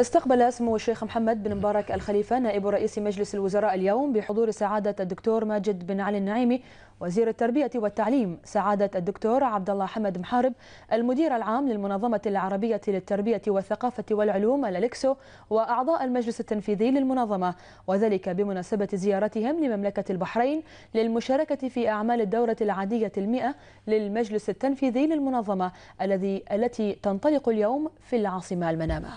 استقبل سمو الشيخ محمد بن مبارك الخليفة نائب رئيس مجلس الوزراء اليوم بحضور سعادة الدكتور ماجد بن علي النعيمي وزير التربية والتعليم سعادة الدكتور عبد الله حمد محارب المدير العام للمنظمة العربية للتربية والثقافة والعلوم الألكسو وأعضاء المجلس التنفيذي للمنظمة وذلك بمناسبة زيارتهم لمملكة البحرين للمشاركة في أعمال الدورة العادية المئة للمجلس التنفيذي للمنظمة الذي التي تنطلق اليوم في العاصمة المنامة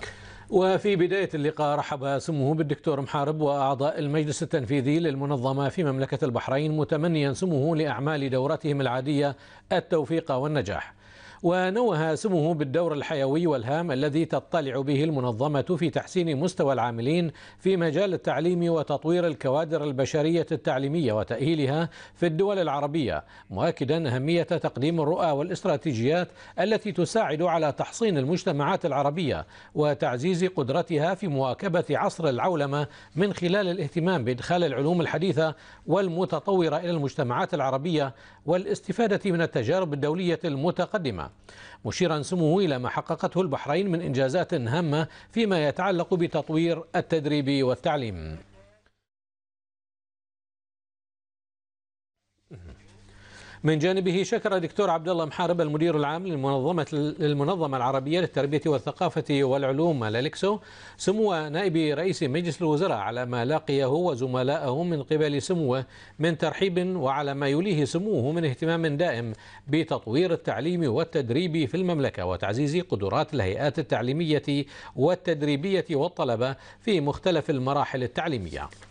وفي بداية اللقاء رحب سموه بالدكتور محارب وأعضاء المجلس التنفيذي للمنظمة في مملكة البحرين متمنيا سموه لأعمال دورتهم العادية التوفيق والنجاح ونوه سمه بالدور الحيوي والهام الذي تطلع به المنظمة في تحسين مستوى العاملين في مجال التعليم وتطوير الكوادر البشرية التعليمية وتأهيلها في الدول العربية مؤكدا أهمية تقديم الرؤى والاستراتيجيات التي تساعد على تحصين المجتمعات العربية وتعزيز قدرتها في مواكبة عصر العولمة من خلال الاهتمام بإدخال العلوم الحديثة والمتطورة إلى المجتمعات العربية والاستفادة من التجارب الدولية المتقدمة مشيرا سموه إلى ما حققته البحرين من إنجازات هامة فيما يتعلق بتطوير التدريب والتعليم من جانبه شكر دكتور عبد الله محارب المدير العام للمنظمة للمنظمة العربية للتربية والثقافة والعلوم الألكسو سمو نائب رئيس مجلس الوزراء على ما لاقيه وزملائه من قبل سموه من ترحيب وعلى ما يليه سموه من اهتمام دائم بتطوير التعليم والتدريب في المملكة وتعزيز قدرات الهيئات التعليمية والتدريبية والطلبة في مختلف المراحل التعليمية